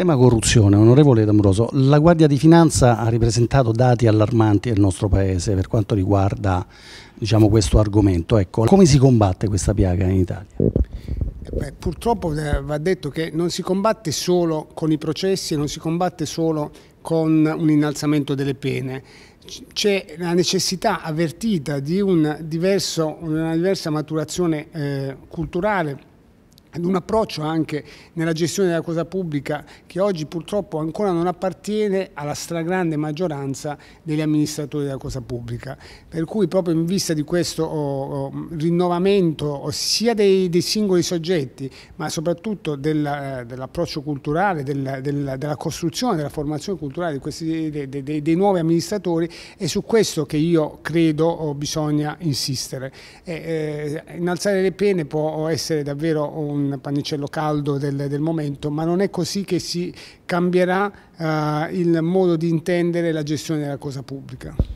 Tema corruzione, onorevole D'Ambroso, la Guardia di Finanza ha ripresentato dati allarmanti del nostro Paese per quanto riguarda diciamo, questo argomento. Ecco, come si combatte questa piaga in Italia? Beh, purtroppo eh, va detto che non si combatte solo con i processi, non si combatte solo con un innalzamento delle pene. C'è la necessità avvertita di un diverso, una diversa maturazione eh, culturale ad un approccio anche nella gestione della cosa pubblica che oggi purtroppo ancora non appartiene alla stragrande maggioranza degli amministratori della cosa pubblica. Per cui proprio in vista di questo oh, oh, rinnovamento oh, sia dei, dei, singoli soggetti ma soprattutto del, eh, dell'approccio culturale, del, del, della costruzione, della formazione culturale questi, dei, dei, dei, nuovi amministratori è su questo che io credo bisogna insistere. E, eh, innalzare le pene può essere davvero un un pannicello caldo del, del momento, ma non è così che si cambierà eh, il modo di intendere la gestione della cosa pubblica.